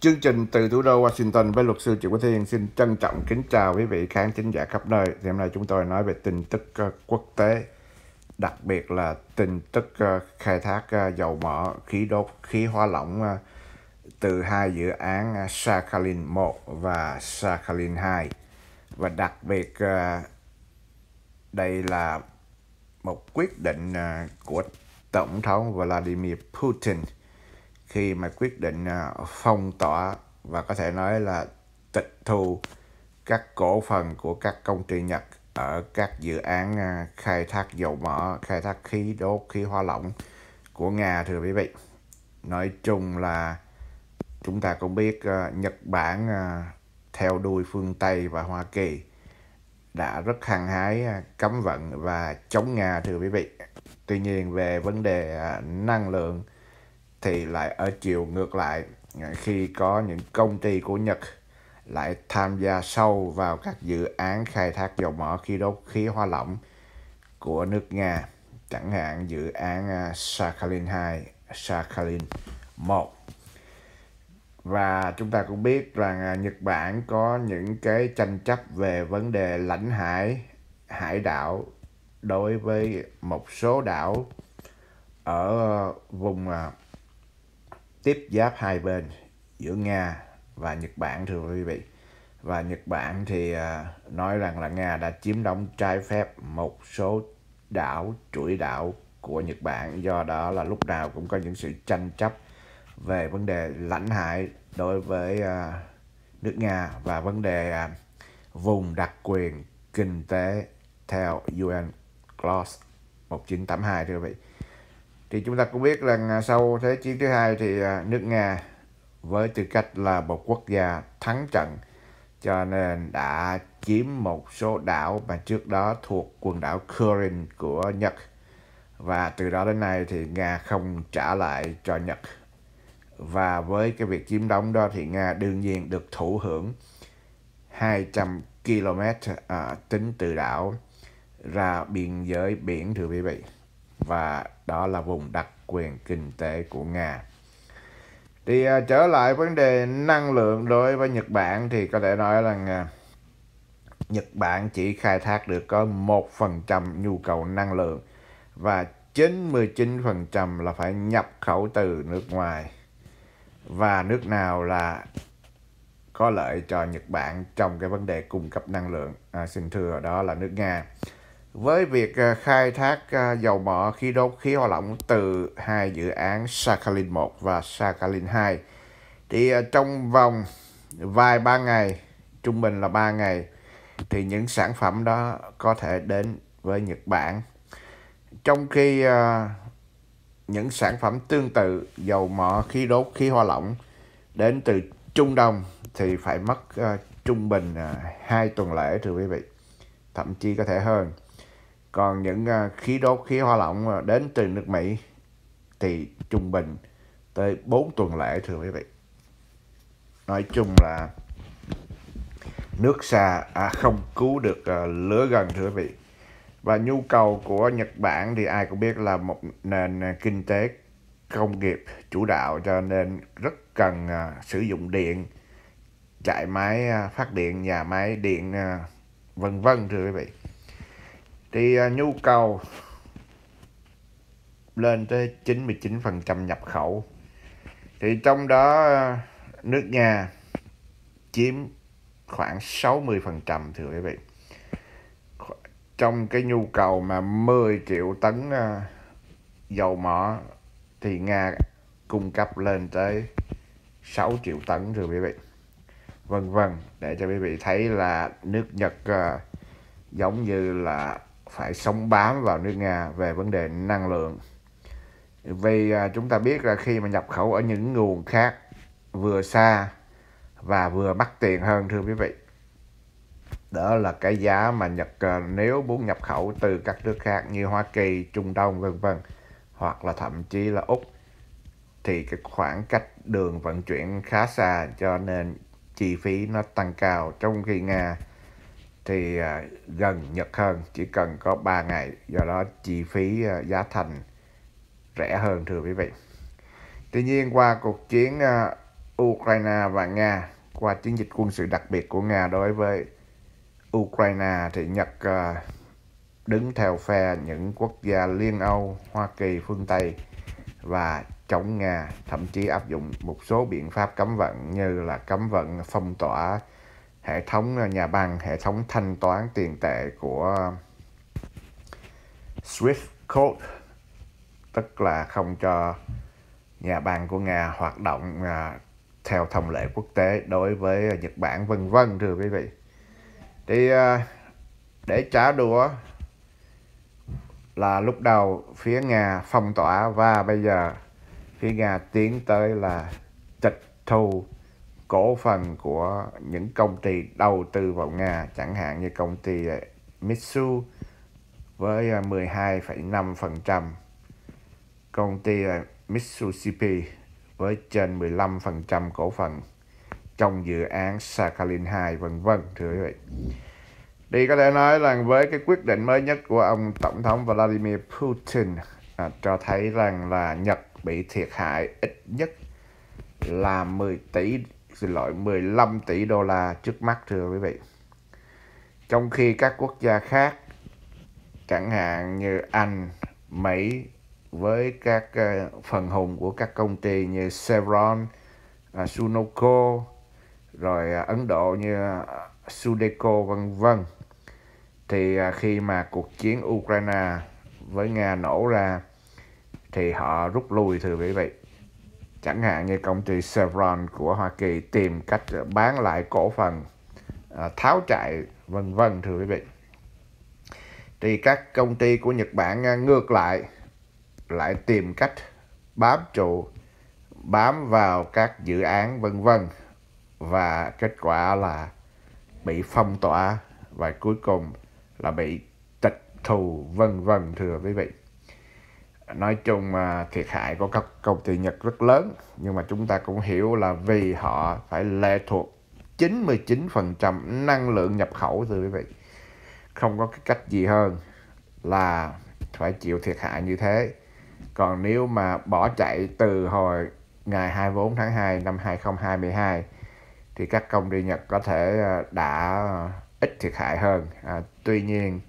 Chương trình từ thủ đô Washington với luật sư Triệu Quốc Thiên xin trân trọng kính chào quý vị khán chính giả khắp nơi. Thì hôm nay chúng tôi nói về tin tức ờ, quốc tế, đặc biệt là tin tức ờ, khai thác ờ, dầu mỏ, khí đốt, khí hóa lỏng từ hai dự án Sakhalin 1 và Sakhalin 2. Và đặc biệt đây là một quyết định của Tổng thống Vladimir Putin – khi mà quyết định à, phong tỏa và có thể nói là tịch thu các cổ phần của các công ty Nhật ở các dự án à, khai thác dầu mỏ, khai thác khí đốt, khí hóa lỏng của Nga thưa quý vị. Nói chung là chúng ta cũng biết à, Nhật Bản theo đuôi phương Tây và Hoa Kỳ đã rất hăng hái cấm vận và chống Nga thưa quý vị. Tuy nhiên về vấn đề năng lượng thì lại ở chiều ngược lại à, khi có những công ty của Nhật lại tham gia sâu vào các dự án khai thác dầu mỏ khí đốt khí hóa lỏng của nước Nga, chẳng hạn dự án à, Sakhalin 2, Sakhalin 1. Và chúng ta cũng biết rằng à, Nhật Bản có những cái tranh chấp về vấn đề lãnh hải, hải đảo đối với một số đảo ở vùng tiếp giáp hai bên giữa Nga và Nhật Bản thưa quý vị. Và Nhật Bản thì à, nói rằng là Nga đã chiếm đóng trái phép một số đảo, chuỗi đảo của Nhật Bản. Do đó là lúc nào cũng có những sự tranh chấp về vấn đề lãnh hải đối với à, nước Nga và vấn đề à, vùng đặc quyền kinh tế theo UN Clause 1982 thưa quý vị thì chúng ta cũng biết rằng à, sau thế chiến thứ hai thì à, nước nga với tư cách là một quốc gia thắng trận cho nên đã chiếm một số đảo mà trước đó thuộc quần đảo Kurin của Nhật và từ đó đến nay thì Nga không trả lại cho Nhật và với cái việc chiếm đóng đó thì Nga đương nhiên được thụ hưởng 200 km à, tính từ đảo ra biên giới biển thưa quý vị và đó là vùng đặc quyền kinh tế của Nga. Thì uh, trở lại vấn đề năng lượng đối với Nhật Bản thì có thể nói là uh, Nhật Bản chỉ khai thác được có 1% nhu cầu năng lượng và 99% là phải nhập khẩu từ nước ngoài. Và nước nào là có lợi cho Nhật Bản trong cái vấn đề cung cấp năng lượng? À, xin thưa đó là nước Nga với việc à, khai thác à, dầu mỏ khí đốt khí hoa lỏng từ hai dự án Sakhalin 1 và Sakhalin 2 thì à, trong vòng vài ba ngày trung bình là ba ngày thì những sản phẩm đó có thể đến với Nhật Bản trong khi những sản phẩm tương tự dầu mỏ khí đốt khí hoa lỏng đến từ Trung Đông thì phải mất trung bình 2 tuần lễ thưa quý vị thậm chí có thể hơn còn những à, khí đốt khí hoa lỏng à, đến từ nước Mỹ thì trung bình tới 4 tuần lễ thưa quý vị nói chung là nước xa à, không cứu được à, lửa gần thưa quý vị và nhu cầu của Nhật Bản thì ai cũng biết là một nền à, kinh tế công nghiệp chủ đạo cho nên rất cần à, sử dụng điện chạy máy à, phát điện nhà máy điện à, vân vân thưa quý vị thì à, nhu cầu lên tới 99% nhập khẩu thì trong đó à, nước nhà chiếm khoảng 60% thưa quý vị trong cái nhu cầu mà 10 triệu tấn à, dầu mỏ thì Nga cung cấp lên tới 6 triệu tấn thưa quý vị vân vân để cho quý vị thấy là nước Nhật giống như là phải sống bám vào nước Nga về vấn đề năng lượng. Vì à, chúng ta biết là khi mà nhập khẩu ở những nguồn khác vừa xa và vừa mắc tiền hơn thưa quý vị. Đó là cái giá mà Nhật à, nếu muốn nhập khẩu từ các nước khác như Hoa Kỳ, Trung Đông vân vân hoặc là thậm chí là Úc thì cái khoảng cách đường vận chuyển khá xa cho nên chi phí nó tăng cao trong khi Nga thì à, gần Nhật hơn, chỉ cần có 3 ngày, do đó chi phí à, giá thành rẻ hơn thưa quý vị. Tuy nhiên qua cuộc chiến à, Ukraine và Nga, qua chiến dịch quân sự đặc biệt của Nga đối với Ukraine thì Nhật đứng theo phe những quốc gia Liên Âu, Hoa Kỳ, phương Tây và chống Nga, thậm chí áp dụng một số biện pháp cấm vận như là cấm vận phong tỏa hệ thống à, nhà băng, hệ thống thanh toán tiền tệ của Swift Code tức là không cho nhà băng của Nga hoạt động à, theo thông lệ quốc tế đối với Nhật Bản vân vân thưa quý vị. Thì à, để trả đũa là lúc đầu phía Nga phong tỏa và bây giờ phía Nga tiến tới là tịch thu cổ phần của những công ty đầu tư vào Nga chẳng hạn như công ty ờ, Mitsu với 12,5%, ờ, công ty ờ, Mitsubishi với trên 15% cổ phần trong dự án Sakhalin 2 vân vân thưa quý vị. Thì có thể nói rằng với cái quyết định mới nhất của ông Tổng thống Vladimir Putin à, cho thấy rằng là Nhật bị thiệt hại ít nhất là 10 tỷ xin lỗi 15 tỷ đô la trước mắt thưa quý vị. Trong khi các quốc gia khác chẳng hạn như Anh, Mỹ với các ờ, phần hùng của các công ty như Chevron, à, Sunoco, rồi à, Ấn Độ như à, Sudeco vân vân thì khi mà cuộc chiến Ukraine với Nga nổ ra thì họ rút lui thưa quý vị chẳng hạn như công ty Chevron của Hoa Kỳ tìm cách bán lại cổ phần à, tháo chạy vân vân thưa quý vị thì các công ty của Nhật Bản à, ngược lại lại tìm cách bám trụ bám vào các dự án vân vân và kết quả là bị phong tỏa và cuối cùng là bị tịch thu vân vân thưa quý vị nói chung mà thiệt hại của các công ty Nhật rất lớn nhưng mà chúng ta cũng hiểu là vì họ phải lệ thuộc 99% năng lượng nhập khẩu từ quý vị không có cái cách gì hơn là phải chịu thiệt hại như thế còn nếu mà bỏ chạy từ hồi ngày 24 tháng 2 năm 2022 thì các công ty Nhật có thể à, đã ít thiệt hại hơn à, tuy nhiên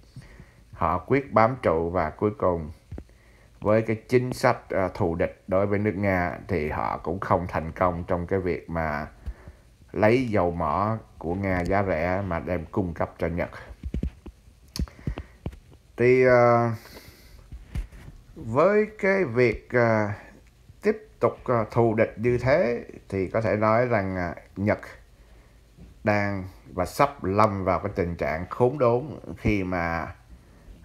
họ quyết bám trụ và cuối cùng với cái chính sách uh, thù địch đối với nước Nga thì họ cũng không thành công trong cái việc mà lấy dầu mỏ của Nga giá rẻ mà đem cung cấp cho Nhật. Thì uh, với cái việc uh, tiếp tục uh, thù địch như thế thì có thể nói rằng uh, Nhật đang và sắp lâm vào cái tình trạng khốn đốn khi mà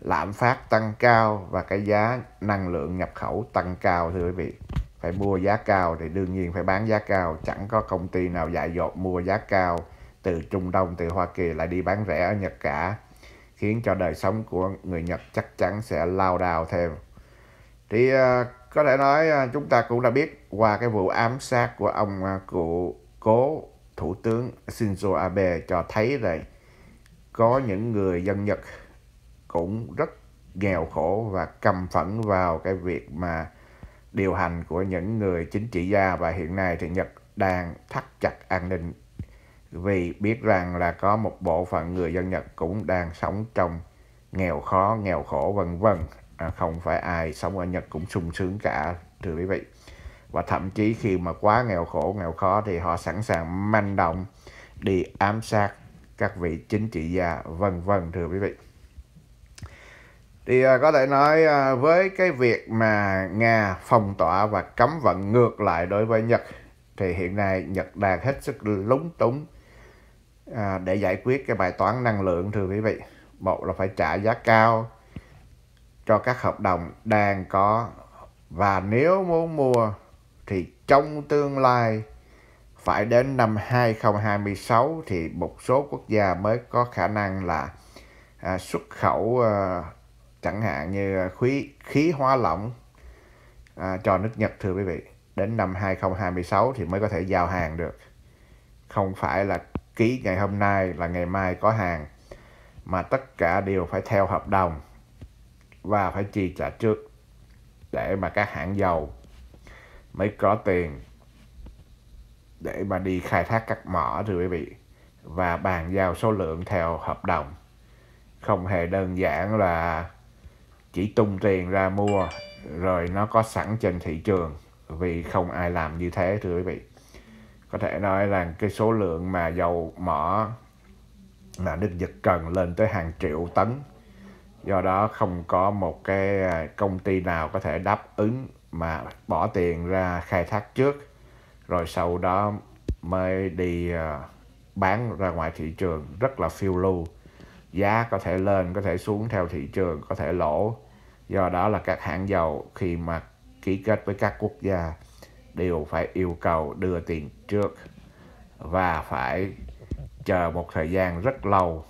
lạm phát tăng cao và cái giá năng lượng nhập khẩu tăng cao thưa quý vị phải mua giá cao thì đương nhiên phải bán giá cao chẳng có công ty nào dại dột mua giá cao từ Trung Đông từ Hoa Kỳ lại đi bán rẻ ở Nhật cả khiến cho đời sống của người Nhật chắc chắn sẽ lao đào thêm thì ờ, có thể nói ờ, chúng ta cũng đã biết qua cái vụ ám sát của ông ờ, cụ cố thủ tướng Shinzo Abe cho thấy rồi có những người dân Nhật cũng rất nghèo khổ và cầm phẫn vào cái việc mà điều hành của những người chính trị gia và hiện nay thì Nhật đang thắt chặt an ninh vì biết rằng là có một bộ phận người dân Nhật cũng đang sống trong nghèo khó, nghèo khổ vân vân. À, không phải ai sống ở Nhật cũng sung sướng cả thưa quý vị. Và thậm chí khi mà quá nghèo khổ, nghèo khó thì họ sẵn sàng manh động đi ám sát các vị chính trị gia vân vân thưa quý vị thì à, có thể nói à, với cái việc mà Nga phong tỏa và cấm vận ngược lại đối với Nhật thì hiện nay Nhật đang hết sức lúng túng à, để giải quyết cái bài toán năng lượng thưa quý vị. Một là phải trả giá cao cho các hợp đồng đang có và nếu muốn mua thì trong tương lai phải đến năm 2026 thì một số quốc gia mới có khả năng là à, xuất khẩu à, chẳng hạn như à, khí khí hóa lỏng à, cho nước Nhật thưa quý vị đến năm 2026 thì mới có thể giao hàng được không phải là ký ngày hôm nay là ngày mai có hàng mà tất cả đều phải theo hợp đồng và phải chi trả trước để mà các hãng dầu mới có tiền để mà đi khai thác các mỏ thưa quý vị và bàn giao số lượng theo hợp đồng không hề đơn giản là chỉ tung tiền ra mua rồi nó có sẵn trên thị trường vì không ai làm như thế thưa quý vị có thể nói rằng cái số lượng mà dầu mỏ mà nước giật cần lên tới hàng triệu tấn do đó không có một cái à, công ty nào có thể đáp ứng mà bỏ tiền ra khai thác trước rồi sau đó mới đi à, bán ra ngoài thị trường rất là phiêu lưu giá có thể lên có thể xuống theo thị trường có thể lỗ do đó là các hãng dầu khi mà ký kết với các quốc gia đều phải yêu cầu đưa tiền trước và phải chờ một thời gian rất lâu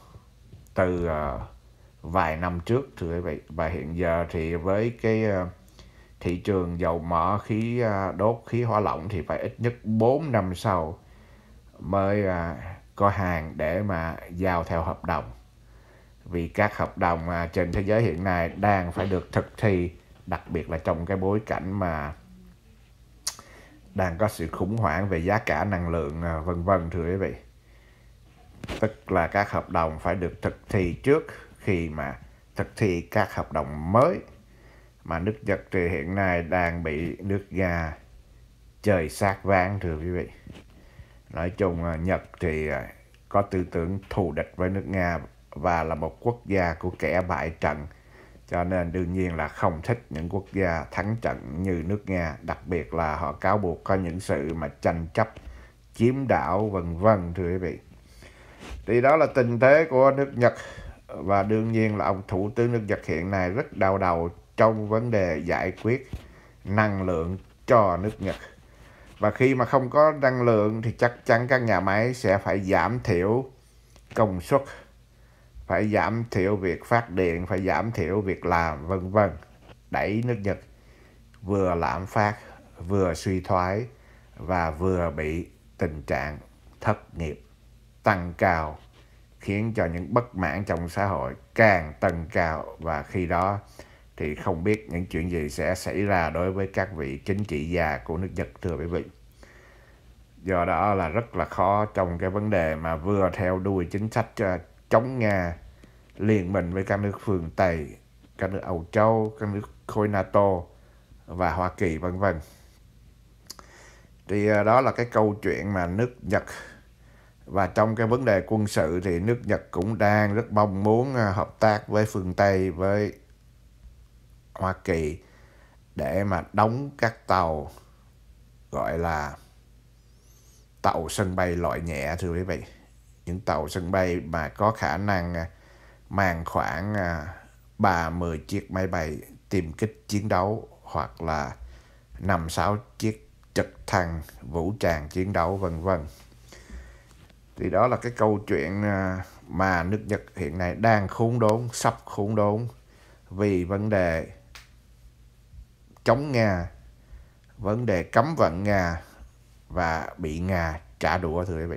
từ uh, vài năm trước thưa quý vị và hiện giờ thì với cái uh, thị trường dầu mỏ khí uh, đốt khí hóa lỏng thì phải ít nhất 4 năm sau mới uh, có hàng để mà giao theo hợp đồng vì các hợp đồng à, trên thế giới hiện nay đang phải được thực thi đặc biệt là trong cái bối cảnh mà đang có sự khủng hoảng về giá cả năng lượng à, vân vân thưa quý vị tức là các hợp đồng phải được thực thi trước khi mà thực thi các hợp đồng mới mà nước Nhật thì hiện nay đang bị nước Nga chơi sát ván thưa quý vị nói chung Nhật thì à, có tư tưởng thù địch với nước Nga và là một quốc gia của kẻ bại trận cho nên đương nhiên là không thích những quốc gia thắng trận như nước Nga, đặc biệt là họ cáo buộc có những sự mà tranh chấp, chiếm đảo vân vân thưa quý vị. Thì đó là tình thế của nước Nhật và đương nhiên là ông thủ tướng nước Nhật hiện nay rất đau đầu trong vấn đề giải quyết năng lượng cho nước Nhật. Và khi mà không có năng lượng thì chắc chắn các nhà máy sẽ phải giảm thiểu công suất phải giảm thiểu việc phát điện phải giảm thiểu việc làm vân vân đẩy nước Nhật vừa lạm phát vừa suy thoái và vừa bị tình trạng thất nghiệp tăng cao khiến cho những bất mãn trong xã hội càng tăng cao và khi đó thì không biết những chuyện gì sẽ xảy ra đối với các vị chính trị gia của nước Nhật thưa quý vị. Do đó là rất là khó trong cái vấn đề mà vừa theo đuôi chính sách ờ, chống Nga liên minh với các nước phương Tây, các nước Âu Châu, các nước khối NATO và Hoa Kỳ vân vân. Thì ờ, đó là cái câu chuyện mà nước Nhật và trong cái vấn đề quân sự thì nước Nhật cũng đang rất mong muốn ờ, hợp tác với phương Tây với Hoa Kỳ để mà đóng các tàu gọi là tàu sân bay loại nhẹ thưa quý vị những tàu sân bay mà có khả năng à, mang khoảng 30 à, chiếc máy bay tiêm kích chiến đấu hoặc là 5-6 chiếc trực thăng vũ trang chiến đấu vân vân. Thì đó là cái câu chuyện à, mà nước Nhật hiện nay đang khốn đốn, sắp khốn đốn vì vấn đề chống Nga, vấn đề cấm vận Nga và bị Nga trả đũa thưa quý vị.